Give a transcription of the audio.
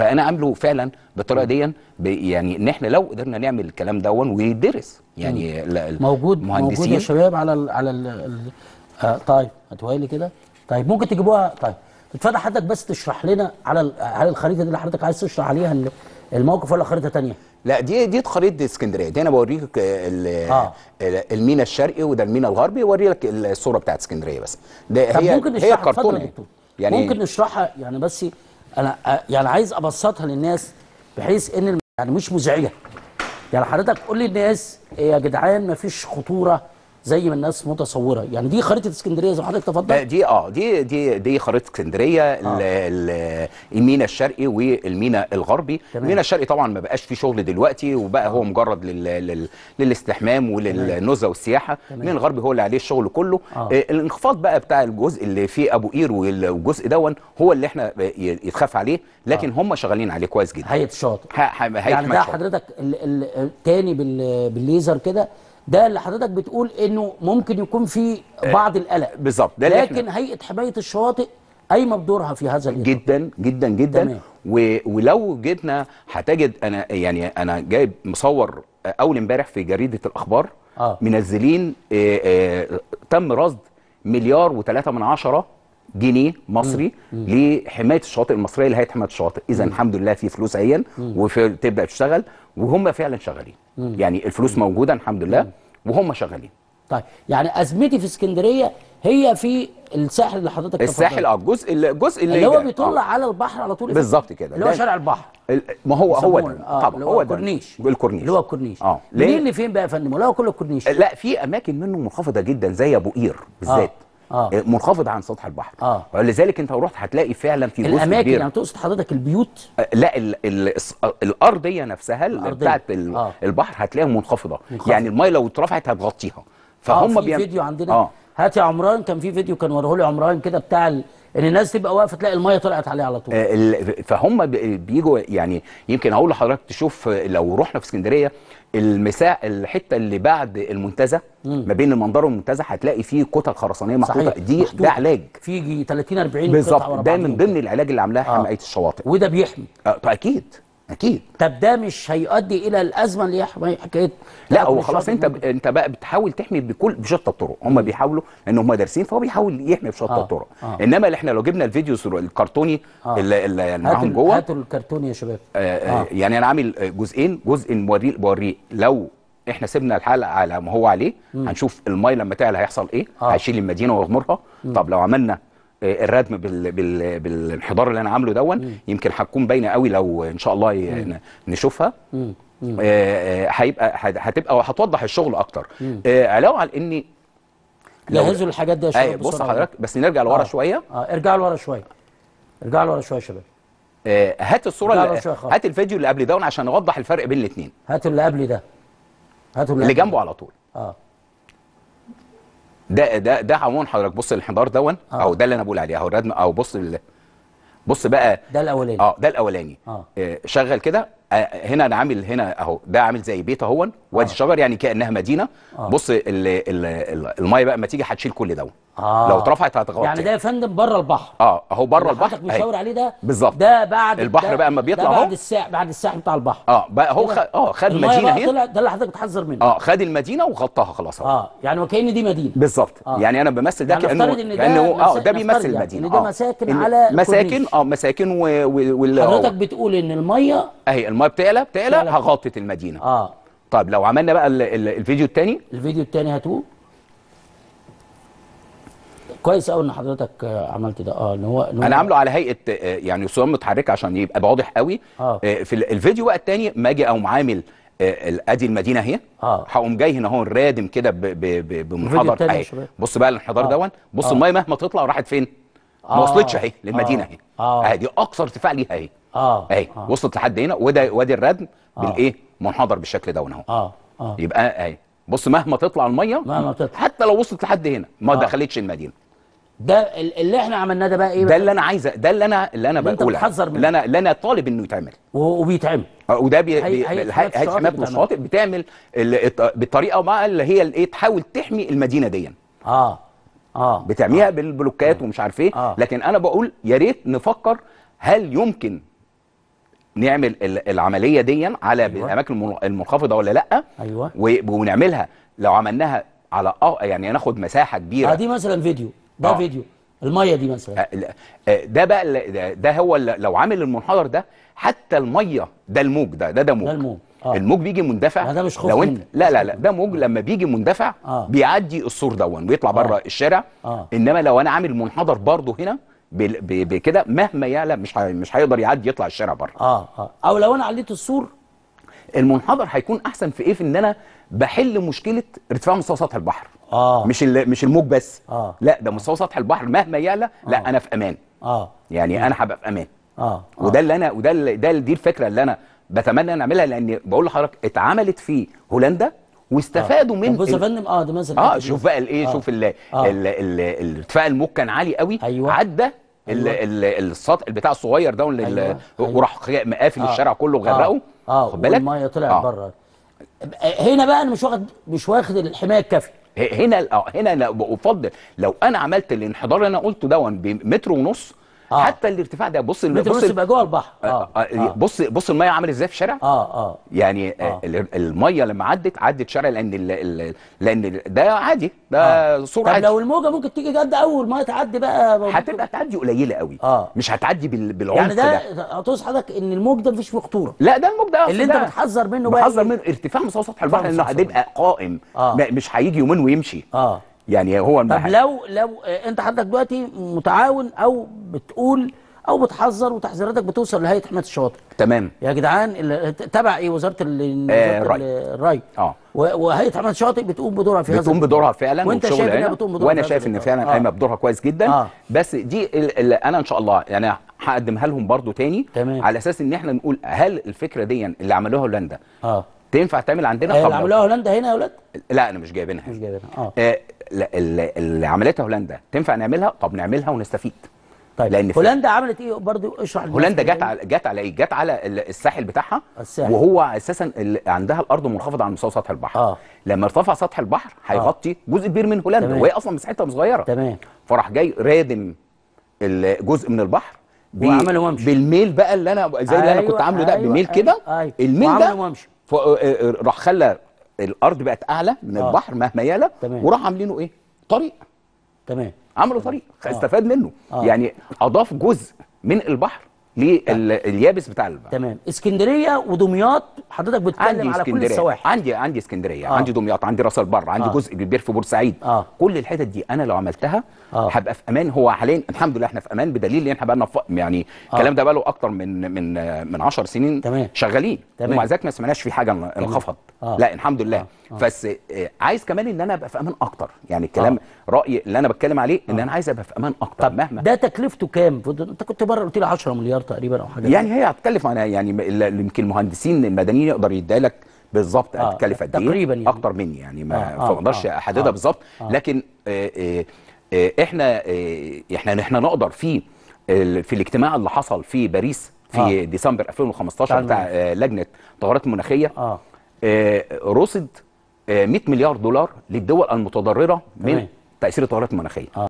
فانا عامله فعلا بالطريقه دي يعني ان احنا لو قدرنا نعمل الكلام دون ويدرس يعني موجود موجود يا شباب على الـ على الـ آه طيب لي كده طيب ممكن تجيبوها طيب اتفضل حضرتك بس تشرح لنا على على الخريطه دي اللي حضرتك عايز تشرح عليها الموقف ولا خريطه ثانيه لا دي دي خريطه اسكندريه دي انا بوريك آه. المينا الشرقي وده المينا الغربي ووري لك الصوره بتاعت اسكندريه بس ده هي ممكن هي كرتون يعني ممكن نشرحها يعني بس انا يعني عايز ابسطها للناس بحيث ان يعني مش مزعجه يعني حضرتك قول للناس إيه يا جدعان مفيش خطوره زي ما الناس متصوره يعني دي خريطه اسكندريه زي ما حضرتك تفضل آه، دي اه دي دي دي خريطه اسكندريه آه. المينا الشرقي والمينا الغربي المينا الشرقي طبعا ما بقاش فيه شغل دلوقتي وبقى آه. هو مجرد لل... لل... للاستحمام وللنزهه والسياحه المينا الغربي هو اللي عليه الشغل كله آه. آه. الانخفاض بقى بتاع الجزء اللي فيه ابو قير والجزء دون هو اللي احنا آه، يتخاف عليه لكن آه. هم شغالين عليه كويس جدا هيئه الشاطئ يعني ده حضرتك ال... ال... تاني بال... بالليزر كده ده اللي حضرتك بتقول انه ممكن يكون في آه، بعض القلق بالظبط ده لكن هيئه حمايه الشواطئ قايمه بدورها في هذا الإطار. جدا جدا جدا تمام. و... ولو جيتنا هتجد انا يعني انا جايب مصور اول امبارح في جريده الاخبار آه. منزلين آه آه تم رصد مليار وثلاثة من عشرة جنيه مصري لحمايه الشواطئ المصريه لهيئه حمايه الشواطئ اذا الحمد لله في فلوس اهيا وتبدا تشتغل وهم فعلا شغالين مم. يعني الفلوس موجوده الحمد لله مم. وهم شغالين طيب يعني ازمتي في اسكندريه هي في الساحل اللي حضرتك الساحل اه الجزء الجزء اللي, اللي هو بيطل آه. على البحر على طول بالظبط كده اللي هو شارع البحر ما هو هو ده آه طبعا هو ده الكورنيش الكورنيش اللي هو الكورنيش اه ليه؟ اللي لفين بقى يا فندم ولا هو كله الكورنيش لا في اماكن منه منخفضه جدا زي ابو قير بالذات آه. آه. آه. منخفض عن سطح البحر آه. ولذلك انت لو رحت هتلاقي فعلا في جزء الاماكن كبير. يعني تقصد حضرتك البيوت آه، لا ال ال الارضيه نفسها الأرضية. بتاعت آه. البحر هتلاقيها منخفضه منخفض. يعني المايه لو اترفعت هتغطيها آه، فهم آه في فيديو عندنا آه. هات يا عمران كان في فيديو كان وراه لي عمران كده بتاع ال... ان الناس تبقى واقفه تلاقي الميه طلعت عليها على طول آه، فهم بيجوا يعني يمكن هقول لحضرتك تشوف لو رحنا في اسكندريه المساء الحته اللي بعد المنتزه ما بين المنظر والمنتزه هتلاقي فيه كتل خرسانيه محطوطه دي محطوط. ده علاج في 30 40 بالظبط ده من ضمن العلاج اللي عاملاه حمايه الشواطئ وده بيحمي آه اكيد اكيد طب ده مش هيؤدي الى الازمه اللي هي حكايه لا هو خلاص انت ب... انت بقى بتحاول تحمي بكل بشتى الطرق هم بيحاولوا لان هم دارسين فهو بيحاول يحمي بشتى آه. الطرق آه. انما احنا لو جبنا الفيديو الكرتوني آه. اللي, اللي يعني معاهم جوه هاتوا الكرتوني يا شباب آه،, آه آه. يعني انا عامل جزئين جزء موريه بوريه لو احنا سيبنا الحلقه على ما هو عليه هنشوف الماي لما تعلى هيحصل ايه آه. هيشيل المدينه ويغمرها طب لو عملنا الردم بالانحدار اللي انا عامله دون يمكن هتكون باينه قوي لو ان شاء الله نشوفها آه، آه، هيبقى هتبقى وهتوضح الشغل اكتر آه، علاوه على ان جهزوا الحاجات دي يا شباب بص حضرتك بس نرجع لورا آه. شويه اه ارجع لورا شويه ارجع لورا شويه يا شباب آه هات الصوره اللي هات الفيديو اللي قبل ده عشان نوضح الفرق بين الاثنين هات اللي قبل ده هات اللي, اللي جنبه على طول اه ده ده ده عموما حضرتك بص الحضار دون آه. او ده اللي انا بقول عليه اهو الردم او بص ال... بص بقى ده الاولاني اه ده الاولاني آه. آه. شغل كده آه هنا انا عامل هنا اهو ده عامل زي بيت اهون وادي آه. الشجر يعني كانها مدينه آه. بص المايه بقى ما تيجي هتشيل كل دوت آه. لو اترفعت هتغطي يعني ده يا فندم بره البحر اه اهو بره البحر حضرتك مشاور أيوه. عليه ده بالظبط ده بعد البحر بقى اما بيطلع اهو بعد الساحل بعد الساحل بتاع البحر اه بقى هو خ... اه خد مدينه هنا ده اللي حضرتك بتحذر منه اه خد المدينه وغطاها خلاص اه يعني وكان دي مدينه بالظبط آه. يعني انا بمثل ده يعني كانه ده كانه اه ده بيمثل يعني. المدينه يعني ده آه. مساكن على مساكن اه مساكن و... و... حضرتك بتقول ان الميه اهي الميه بتقلى بتقلى هغطت المدينه اه طيب لو عملنا بقى الفيديو الثاني الفيديو الثاني هاتوه كويس قوي ان حضرتك عملت ده اه ان هو انا عامله على هيئه آه، يعني صور متحركه عشان يبقى واضح قوي آه. آه. في الفيديو بقى الثاني ما اجي اقوم عامل آه، ادي المدينه اهي هقوم آه. جاي هنا اهو رادم كده بمنحدر اهي بص بقى الانحدار آه. دون بص آه. الميه مهما تطلع راحت فين؟ آه. ما وصلتش اهي للمدينه اهي آه. اهي دي اقصى ارتفاع ليها اهي اه اهي آه. وصلت لحد هنا وده وادي الردم آه. بالايه؟ منحدر بالشكل ده اهو اه اه يبقى اهي بص مهما تطلع الميه مهما تطلع حتى لو وصلت لحد هنا ما آه. دخلتش المدينه ده اللي احنا عملناه ده بقى ايه ده اللي انا عايزه ده اللي انا اللي انا بقوله اللي انا اللي انا طالب انه يتعمل وبيتعمل آه، وده بي هي حمايه الشواطئ بتعمل بالطريقه ما اللي هي الايه تحاول تحمي المدينه دي اه اه بتعميها آه. بالبلوكات آه. ومش عارف ايه آه. لكن انا بقول يا ريت نفكر هل يمكن نعمل العمليه دي على أيوة. الاماكن المنخفضه ولا لا ايوه ونعملها لو عملناها على يعني ناخد مساحه كبيره آه، دي مثلا فيديو ده آه. فيديو الميه دي مثلا آه، آه، ده بقى ده هو لو عامل المنحدر ده حتى الميه ده الموج ده ده ده موج ده الموج آه. الموج بيجي مندفع ده مش خوف لو انت لا لا لا ده موج لما بيجي مندفع آه. بيعدي السور دون بيطلع آه. بره الشارع آه. انما لو انا عامل منحدر برضه هنا بكده مهما يعلى مش مش هيقدر يعدي يطلع الشارع بره اه اه او لو انا عليت السور المنحدر هيكون احسن في ايه في ان انا بحل مشكله ارتفاع مستوى سطح البحر اه مش مش الموج بس آه. لا ده مستوى سطح البحر مهما يعلى لا آه. انا في امان اه يعني انا هبقى في امان آه. آه. وده اللي انا وده اللي ده دي الفكره اللي انا بتمنى نعملها اعملها لان بقول لحضرتك اتعملت في هولندا واستفادوا آه. من بص يا فندم اه ده مثلا اه شوف بقى الايه آه. شوف ال آه. ارتفاع الموج كان عالي قوي أيوة. عدى أيوة. السطح البتاع الصغير ده أيوة. أيوة. وراح مقافل آه. الشارع كله وغرقه آه. اه خد بالك الميه طلعت آه. بره هنا بقى انا مش واخد مش واخد الحمايه الكافيه هنا آه، هنا افضل لو انا عملت الانحدار اللي انا قلته دون بمتر ونص آه. حتى الارتفاع ده بص بص بص يبقى جوه البحر آه، آه. آه. آه. بص بص الميه عامل ازاي في شارع اه اه يعني آه. آه، الميه لما عدت عدت شارع لان الـ الـ لان ده عادي ده آه. صوره طب عادي لو الموجه ممكن تيجي جد اول ما تعدي بقى هتبقى تعدي قليله قوي آه. مش هتعدي بالعمق يعني ده هتوصي حضرتك ان الموج ده مفيش فيه خطوره لا ده الموج ده اللي انت بتحذر منه بقى بتحذر إيه؟ منه ارتفاع مستوى سطح البحر انه هتبقى قائم آه. مش هيجي يومين ويمشي اه يعني هو المحل. طب لو لو انت حضرتك دلوقتي متعاون او بتقول او بتحذر وتحذيراتك بتوصل لهيئه حمايه الشواطئ تمام يا جدعان تبع ايه وزاره الري اه, آه. وهيئه حمايه الشواطئ بتقوم بدورها في هذا بتقوم بدورها فعلا وانت شايف انها بتقوم بدورها وانا شايف ان فعلا قايمه آه. بدورها كويس جدا آه. بس دي اللي انا ان شاء الله يعني هقدمها لهم برضو تاني تمام. على اساس ان احنا نقول هل الفكره دي اللي عملوها هولندا اه تنفع تعمل عندنا خمره آه، اللي عملوها هولندا هنا يا ولاد لا انا مش جايبينها مش جايبينها اه, آه، لا اللي عملتها هولندا تنفع نعملها طب نعملها ونستفيد طيب لان هولندا عملت ايه برضه اشرح هولندا جت على جت على ايه؟ جت على الساحل بتاعها الساحل. وهو اساسا عندها الارض منخفضه عن مستوى سطح البحر آه. لما ارتفع سطح البحر هيغطي آه. جزء كبير من هولندا تمام. وهي اصلا مساحتها صغيره تمام فراح جاي رادم الجزء من البحر وعمل وامشي بالميل بقى اللي انا زي أيوة اللي انا كنت عامله ده أيوة بميل أيوة كده أيوة. الميل ده آه، آه، آه، راح خلى الارض بقت اعلى من آه. البحر مهما يلا وراح عاملينه ايه طريق تمام عملوا طريق استفاد منه آه. يعني اضاف جزء من البحر طيب. لليابس بتاع البحر تمام اسكندريه ودمياط حضرتك بتتكلم على كل السواحل عندي عندي اسكندريه آه. عندي دمياط عندي راس البر عندي آه. جزء كبير في بورسعيد آه. كل الحتت دي انا لو عملتها آه. هبقى آه. في امان هو حاليا الحمد لله احنا في امان بدليل ان احنا بقى لنا يعني آه. الكلام ده بقى له اكتر من من من 10 سنين تمام. شغالين تمام. ومع ذلك ما سمعناش في حاجه انخفض آه. لا الحمد لله آه. آه. بس آه، عايز كمان ان انا ابقى في امان اكتر يعني الكلام آه. رايي اللي انا بتكلم عليه ان انا عايز ابقى في امان اكتر طب مهما ده تكلفته كام انت كنت بره قلت لي 10 مليار دولار تقريبا او حاجه يعني هي هتكلف انا يعني يمكن المهندسين المدنيين يقدر يدالك لك بالظبط آه هتكلف قد ايه تقريبا يعني اكتر مني يعني ما آه, آه، اقدرش آه احددها آه بالظبط آه لكن آه آه, آه، احنا آه احنا احنا نقدر في في الاجتماع اللي حصل في باريس في آه. ديسمبر 2015 بتاع آه لجنه التغيرات المناخيه آه. آه رصد 100 آه، مليار دولار للدول المتضرره من تاثير التغيرات المناخيه آه.